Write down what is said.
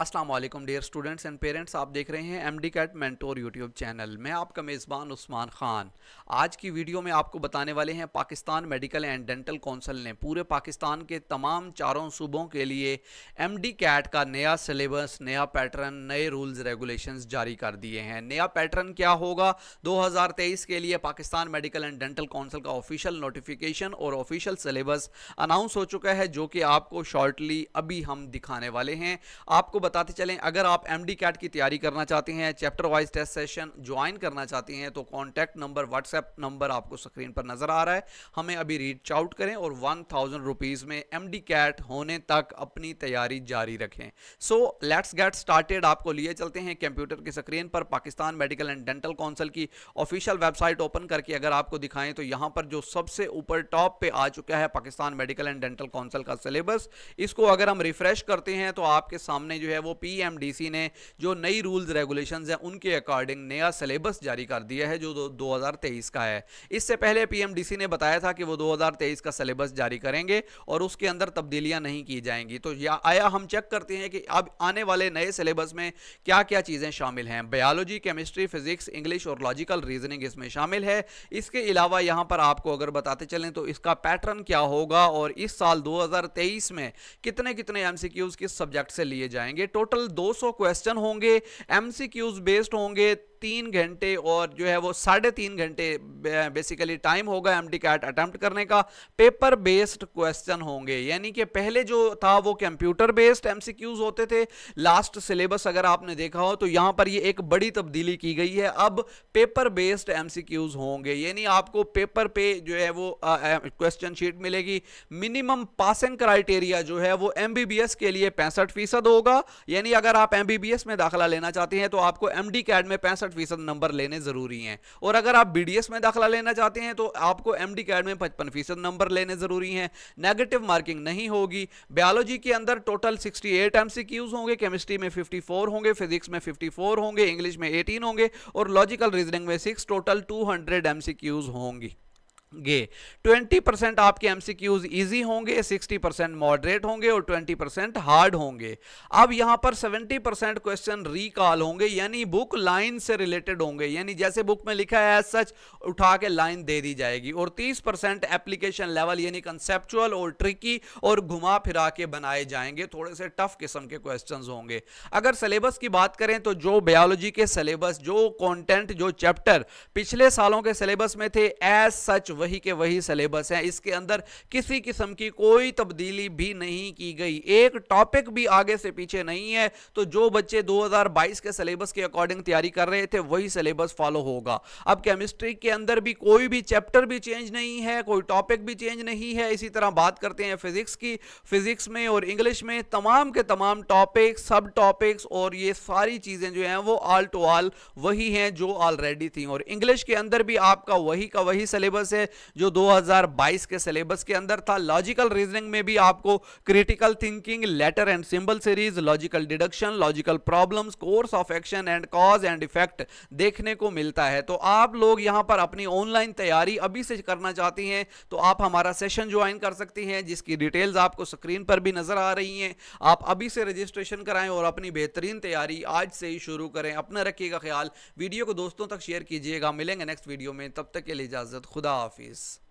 अस्सलाम वालेकुम dear students and parents आप देख रहे हैं M D CAT mentor YouTube channel मैं आपका मेज़बान उस्मान ख़ान आज की वीडियो में आपको बताने वाले हैं Pakistan medical and dental council ने पूरे पाकिस्तान के तमाम चारों सूबों के लिए एम डी कैट का नया सिलेबस नया पैटर्न नए रूल्स रेगुलेशन जारी कर दिए हैं नया पैटर्न क्या होगा दो हज़ार तेईस के लिए Pakistan medical and dental council का ऑफिशियल नोटिफिकेशन और ऑफिशियल सिलेबस अनाउंस हो चुका है जो कि आपको शॉर्टली अभी हम दिखाने वाले हैं आपको बताते चलें अगर आप एम डी कैट की तैयारी करना चाहते हैं chapter wise test session join करना चाहते हैं तो कॉन्टैक्ट नंबर व्हाट्सएप नंबर आपको स्क्रीन पर नज़र आ रहा है हमें अभी रीच आउट करें और वन थाउजेंड रुपीज़ में एम डी कैट होने तक अपनी तैयारी जारी रखें सो लेट्स गेट स्टार्टेड आपको लिए चलते हैं कंप्यूटर की स्क्रीन पर Pakistan medical and dental council की ऑफिशियल वेबसाइट ओपन करके अगर आपको दिखाएं तो यहाँ पर जो सबसे ऊपर टॉप पे आ चुका है Pakistan medical and dental council का सिलेबस इसको अगर हम रिफ्रेश करते हैं तो आपके सामने जो है है वो पी ने जो नई रूल्स रेगुलेशन हैं उनके अकॉर्डिंग नया सिलेबस जारी कर दिया है जो दो का है इससे पहले पी ने बताया था कि वो दो का सिलेबस जारी करेंगे और उसके अंदर तब्दीलियां नहीं की जाएंगी तो या आया हम चेक करते हैं कि अब आने वाले नए सिलेबस में क्या क्या चीज़ें शामिल हैं बायोलॉजी केमिस्ट्री फिजिक्स इंग्लिश और लॉजिकल रीजनिंग इसमें शामिल है इसके अलावा यहाँ पर आपको अगर बताते चलें तो इसका पैटर्न क्या होगा और इस साल 2023 में कितने कितने एमसीक्यूज किस सब्जेक्ट से लिए जाएंगे टोटल 200 क्वेश्चन होंगे एमसीक्यूज बेस्ड होंगे तीन घंटे और जो है वो साढ़े तीन घंटे बेसिकली टाइम होगा एम डी कैट अटैम्प्ट करने का पेपर बेस्ड क्वेश्चन होंगे यानी कि पहले जो था वो कंप्यूटर बेस्ड एम होते थे लास्ट सिलेबस अगर आपने देखा हो तो यहाँ पर ये एक बड़ी तब्दीली की गई है अब पेपर बेस्ड एम होंगे यानी आपको पेपर पे जो है वो क्वेश्चन शीट मिलेगी मिनिमम पासिंग क्राइटेरिया जो है वो एम के लिए पैंसठ फीसद होगा यानी अगर आप एम में दाखिला लेना चाहते हैं तो आपको एम कैड में पैंसठ पैंसठ फीसद नंबर लेने ज़रूरी हैं और अगर आप बी में दाखिला लेना चाहते हैं तो आपको एम डी कैड में पचपन फीसद नंबर लेने ज़रूरी हैं नेगेटिव मार्किंग नहीं होगी बायोलॉजी के अंदर total sixty eight M C Qs होंगे केमिस्ट्री में फिफ्टी फोर होंगे फिजिक्स में फिफ्टी फोर होंगे इंग्लिश में एटीन होंगे और लॉजिकल रीजनिंग में six total two hundred M C Qs होंगी गे 20 परसेंट आपके एमसीक्यूज इजी होंगे 60 परसेंट मॉडरेट होंगे और 20 परसेंट हार्ड होंगे अब यहां पर 70 परसेंट क्वेश्चन रिकॉल होंगे यानी बुक लाइन से रिलेटेड होंगे यानी जैसे बुक में लिखा है सच उठा के लाइन दे दी जाएगी और 30 परसेंट एप्लीकेशन लेवल यानी कंसेप्चुअल और ट्रिकी और घुमा फिरा के बनाए जाएंगे थोड़े से टफ किस्म के क्वेश्चन होंगे अगर सिलेबस की बात करें तो जो बायोलॉजी के सिलेबस जो कॉन्टेंट जो चैप्टर पिछले सालों के सिलेबस में थे एज सच वही के वही सलेबस हैं इसके अंदर किसी किस्म की कोई तब्दीली भी नहीं की गई एक टॉपिक भी आगे से पीछे नहीं है तो जो बच्चे 2022 के सलेबस के अकॉर्डिंग तैयारी कर रहे थे वही सलेबस फॉलो होगा अब केमिस्ट्री के अंदर भी कोई भी चैप्टर भी चेंज नहीं है कोई टॉपिक भी चेंज नहीं है इसी तरह बात करते हैं फिजिक्स की फिजिक्स में और इंग्लिश में तमाम के तमाम टॉपिक सब टॉपिक्स और ये सारी चीज़ें जो हैं वो ऑल टू ऑल वही हैं जो ऑलरेडी थी और इंग्लिश के अंदर भी आपका वही का वही सिलेबस है जो 2022 के सिलेबस के अंदर था लॉजिकल रीजनिंग में भी आपको critical thinking letter and symbol series logical deduction logical problems course of action and cause and effect देखने को मिलता है तो आप लोग यहां पर अपनी ऑनलाइन तैयारी अभी से करना चाहती हैं तो आप हमारा सेशन ज्वाइन कर सकती हैं जिसकी डिटेल्स आपको स्क्रीन पर भी नजर आ रही हैं आप अभी से रजिस्ट्रेशन कराएं और अपनी बेहतरीन तैयारी आज से ही शुरू करें अपना रखिएगा ख्याल वीडियो को दोस्तों तक शेयर कीजिएगा मिलेंगे नेक्स्ट वीडियो में तब तक के लिए इजाजत खुदा हाफि coffees